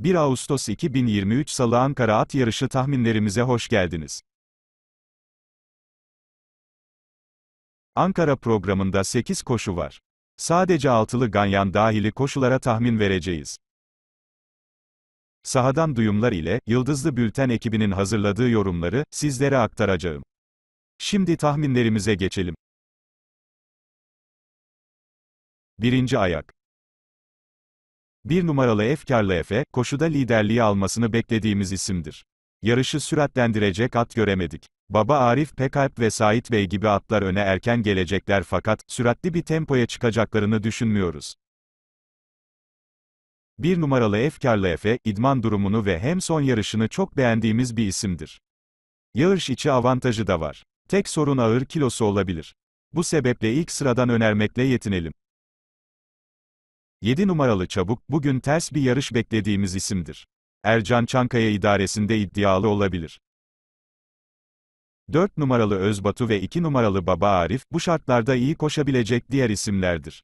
1 Ağustos 2023 Salı Ankara At Yarışı tahminlerimize hoş geldiniz. Ankara programında 8 koşu var. Sadece altılı ganyan dahili koşulara tahmin vereceğiz. Sahadan duyumlar ile Yıldızlı Bülten ekibinin hazırladığı yorumları sizlere aktaracağım. Şimdi tahminlerimize geçelim. Birinci ayak bir numaralı efkarlı Efe, koşuda liderliği almasını beklediğimiz isimdir. Yarışı süratlendirecek at göremedik. Baba Arif Pekalp ve Sait Bey gibi atlar öne erken gelecekler fakat, süratli bir tempoya çıkacaklarını düşünmüyoruz. Bir numaralı efkarlı Efe, idman durumunu ve hem son yarışını çok beğendiğimiz bir isimdir. Yarış içi avantajı da var. Tek sorun ağır kilosu olabilir. Bu sebeple ilk sıradan önermekle yetinelim. 7 numaralı Çabuk, bugün ters bir yarış beklediğimiz isimdir. Ercan Çankaya idaresinde iddialı olabilir. 4 numaralı Özbatu ve 2 numaralı Baba Arif, bu şartlarda iyi koşabilecek diğer isimlerdir.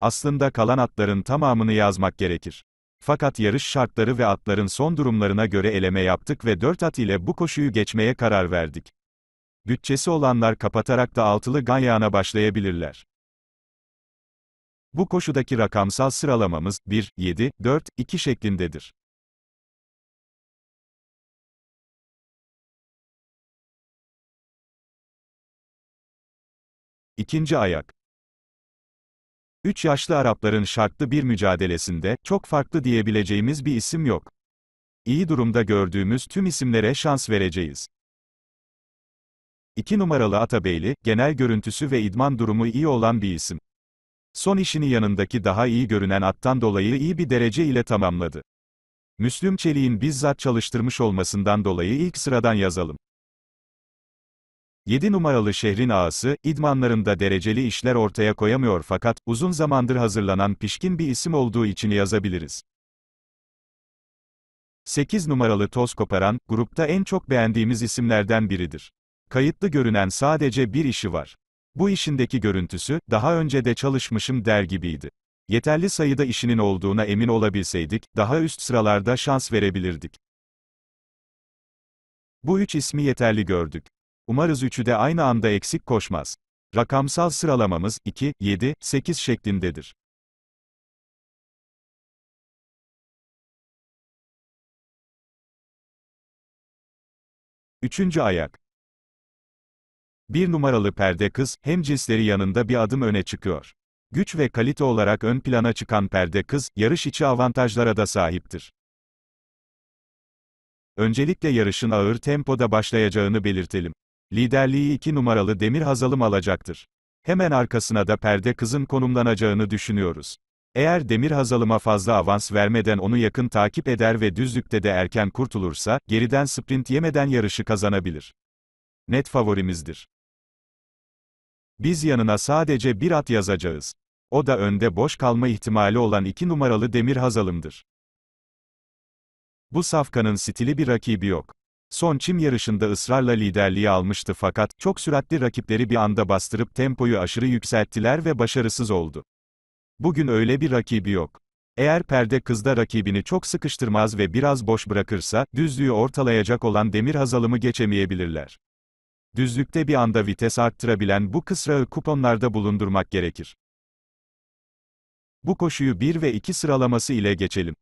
Aslında kalan atların tamamını yazmak gerekir. Fakat yarış şartları ve atların son durumlarına göre eleme yaptık ve 4 at ile bu koşuyu geçmeye karar verdik. Bütçesi olanlar kapatarak da altılı ganyana başlayabilirler. Bu koşudaki rakamsal sıralamamız 1, 7, 4, 2 şeklindedir. İkinci ayak. Üç yaşlı Arapların şartlı bir mücadelesinde, çok farklı diyebileceğimiz bir isim yok. İyi durumda gördüğümüz tüm isimlere şans vereceğiz. 2 numaralı Atabeyli, genel görüntüsü ve idman durumu iyi olan bir isim. Son işini yanındaki daha iyi görünen attan dolayı iyi bir derece ile tamamladı. Müslüm Çelik'in bizzat çalıştırmış olmasından dolayı ilk sıradan yazalım. 7 numaralı şehrin ağası, idmanlarında dereceli işler ortaya koyamıyor fakat, uzun zamandır hazırlanan pişkin bir isim olduğu için yazabiliriz. 8 numaralı toz koparan, grupta en çok beğendiğimiz isimlerden biridir. Kayıtlı görünen sadece bir işi var. Bu işindeki görüntüsü, daha önce de çalışmışım der gibiydi. Yeterli sayıda işinin olduğuna emin olabilseydik, daha üst sıralarda şans verebilirdik. Bu üç ismi yeterli gördük. Umarız üçü de aynı anda eksik koşmaz. Rakamsal sıralamamız 2, 7, 8 şeklindedir. Üçüncü ayak. Bir numaralı perde kız, hem cinsleri yanında bir adım öne çıkıyor. Güç ve kalite olarak ön plana çıkan perde kız, yarış içi avantajlara da sahiptir. Öncelikle yarışın ağır tempoda başlayacağını belirtelim. Liderliği iki numaralı Demir Hazalım alacaktır. Hemen arkasına da perde kızın konumlanacağını düşünüyoruz. Eğer Demir Hazalıma fazla avans vermeden onu yakın takip eder ve düzlükte de erken kurtulursa, geriden sprint yemeden yarışı kazanabilir. Net favorimizdir. Biz yanına sadece bir at yazacağız. O da önde boş kalma ihtimali olan iki numaralı Demir Hazalım'dır. Bu safkanın stili bir rakibi yok. Son çim yarışında ısrarla liderliği almıştı fakat, çok süratli rakipleri bir anda bastırıp tempoyu aşırı yükselttiler ve başarısız oldu. Bugün öyle bir rakibi yok. Eğer perde kızda rakibini çok sıkıştırmaz ve biraz boş bırakırsa, düzlüğü ortalayacak olan demir hazalımı geçemeyebilirler. Düzlükte bir anda vites arttırabilen bu kısrağı kuponlarda bulundurmak gerekir. Bu koşuyu 1 ve 2 sıralaması ile geçelim.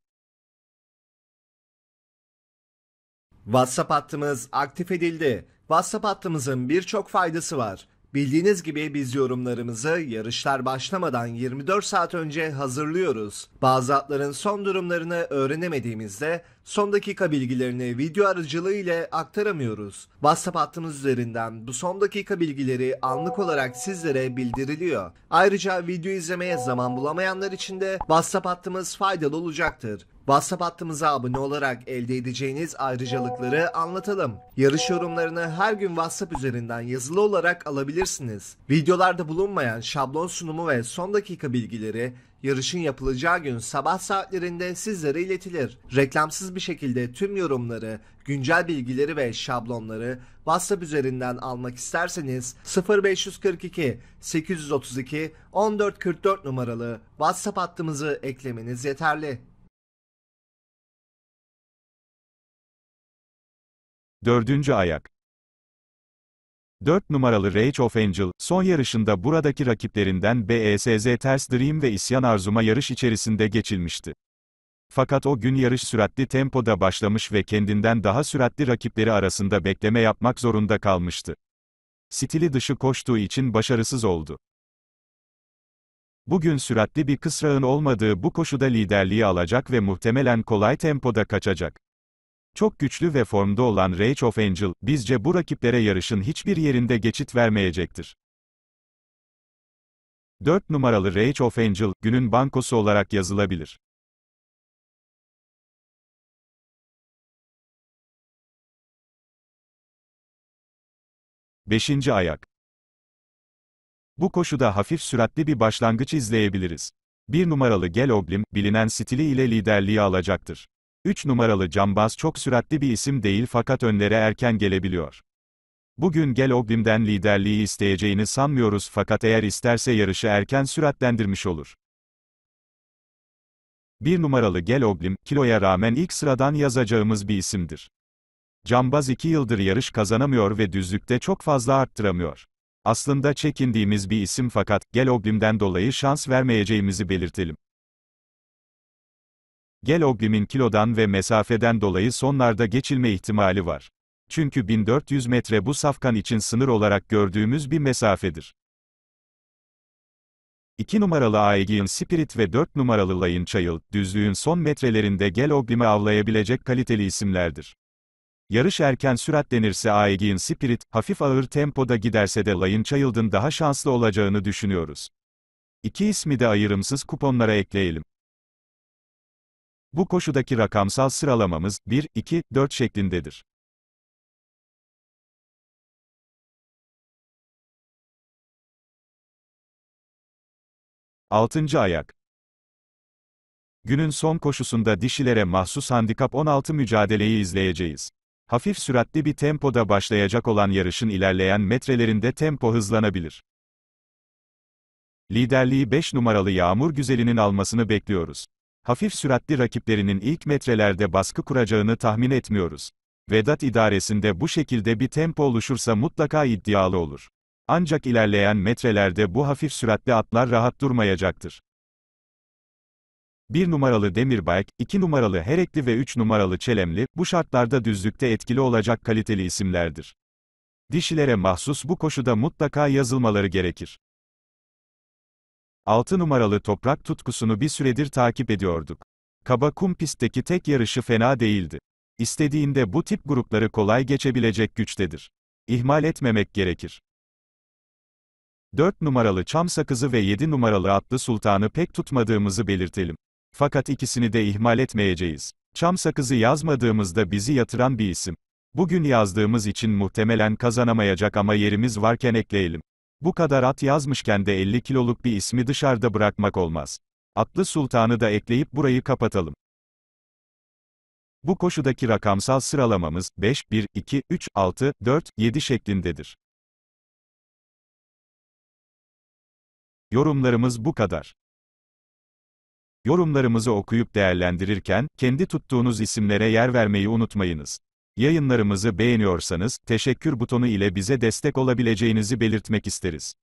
WhatsApp hattımız aktif edildi. WhatsApp hattımızın birçok faydası var. Bildiğiniz gibi biz yorumlarımızı yarışlar başlamadan 24 saat önce hazırlıyoruz. Bazı atların son durumlarını öğrenemediğimizde son dakika bilgilerini video aracılığı ile aktaramıyoruz. WhatsApp hattımız üzerinden bu son dakika bilgileri anlık olarak sizlere bildiriliyor. Ayrıca video izlemeye zaman bulamayanlar için de WhatsApp hattımız faydalı olacaktır. WhatsApp hattımıza abone olarak elde edeceğiniz ayrıcalıkları anlatalım. Yarış yorumlarını her gün WhatsApp üzerinden yazılı olarak alabilirsiniz. Videolarda bulunmayan şablon sunumu ve son dakika bilgileri yarışın yapılacağı gün sabah saatlerinde sizlere iletilir. Reklamsız bir şekilde tüm yorumları, güncel bilgileri ve şablonları WhatsApp üzerinden almak isterseniz 0542 832 1444 numaralı WhatsApp hattımızı eklemeniz yeterli. Dördüncü ayak. 4 numaralı Rage of Angel, son yarışında buradaki rakiplerinden BESZ Ters Dream ve İsyan Arzuma yarış içerisinde geçilmişti. Fakat o gün yarış süratli tempoda başlamış ve kendinden daha süratli rakipleri arasında bekleme yapmak zorunda kalmıştı. Stili dışı koştuğu için başarısız oldu. Bugün süratli bir kısrağın olmadığı bu koşuda liderliği alacak ve muhtemelen kolay tempoda kaçacak. Çok güçlü ve formda olan Rage of Angel, bizce bu rakiplere yarışın hiçbir yerinde geçit vermeyecektir. 4 numaralı Rage of Angel, günün bankosu olarak yazılabilir. Beşinci ayak. Bu koşuda hafif süratli bir başlangıç izleyebiliriz. Bir numaralı Geloblim bilinen stili ile liderliği alacaktır. 3 numaralı cambaz çok süratli bir isim değil fakat önlere erken gelebiliyor. Bugün Gel Ogbim'den liderliği isteyeceğini sanmıyoruz fakat eğer isterse yarışı erken süratlendirmiş olur. 1 numaralı Gel Ogbim, kiloya rağmen ilk sıradan yazacağımız bir isimdir. Cambaz 2 yıldır yarış kazanamıyor ve düzlükte çok fazla arttıramıyor. Aslında çekindiğimiz bir isim fakat, Gel Ogbim'den dolayı şans vermeyeceğimizi belirtelim. Geloglimin kilodan ve mesafeden dolayı sonlarda geçilme ihtimali var. Çünkü 1400 metre bu safkan için sınır olarak gördüğümüz bir mesafedir. 2 numaralı Aegean Spirit ve 4 numaralı Lion Child, düzlüğün son metrelerinde Geloglimi avlayabilecek kaliteli isimlerdir. Yarış erken süratlenirse Aegean Spirit, hafif ağır tempoda giderse de Lion Child'ın daha şanslı olacağını düşünüyoruz. İki ismi de ayırımsız kuponlara ekleyelim. Bu koşudaki rakamsal sıralamamız 1, 2, 4 şeklindedir. Altıncı ayak. Günün son koşusunda dişilere mahsus handikap 16 mücadeleyi izleyeceğiz. Hafif süratli bir tempoda başlayacak olan yarışın ilerleyen metrelerinde tempo hızlanabilir. Liderliği 5 numaralı Yağmur Güzeli'nin almasını bekliyoruz. Hafif süratli rakiplerinin ilk metrelerde baskı kuracağını tahmin etmiyoruz. Vedat idaresinde bu şekilde bir tempo oluşursa mutlaka iddialı olur. Ancak ilerleyen metrelerde bu hafif süratli atlar rahat durmayacaktır. 1 numaralı Demirbayk, 2 numaralı Herekli ve 3 numaralı Çelemli, bu şartlarda düzlükte etkili olacak kaliteli isimlerdir. Dişilere mahsus bu koşuda mutlaka yazılmaları gerekir. 6 numaralı toprak tutkusunu bir süredir takip ediyorduk. Kaba kum pistteki tek yarışı fena değildi. İstediğinde bu tip grupları kolay geçebilecek güçtedir. İhmal etmemek gerekir. 4 numaralı çam sakızı ve 7 numaralı atlı sultanı pek tutmadığımızı belirtelim. Fakat ikisini de ihmal etmeyeceğiz. Çam sakızı yazmadığımızda bizi yatıran bir isim. Bugün yazdığımız için muhtemelen kazanamayacak ama yerimiz varken ekleyelim. Bu kadar at yazmışken de 50 kiloluk bir ismi dışarıda bırakmak olmaz. Atlı Sultan'ı da ekleyip burayı kapatalım. Bu koşudaki rakamsal sıralamamız 5, 1, 2, 3, 6, 4, 7 şeklindedir. Yorumlarımız bu kadar. Yorumlarımızı okuyup değerlendirirken, kendi tuttuğunuz isimlere yer vermeyi unutmayınız. Yayınlarımızı beğeniyorsanız, teşekkür butonu ile bize destek olabileceğinizi belirtmek isteriz.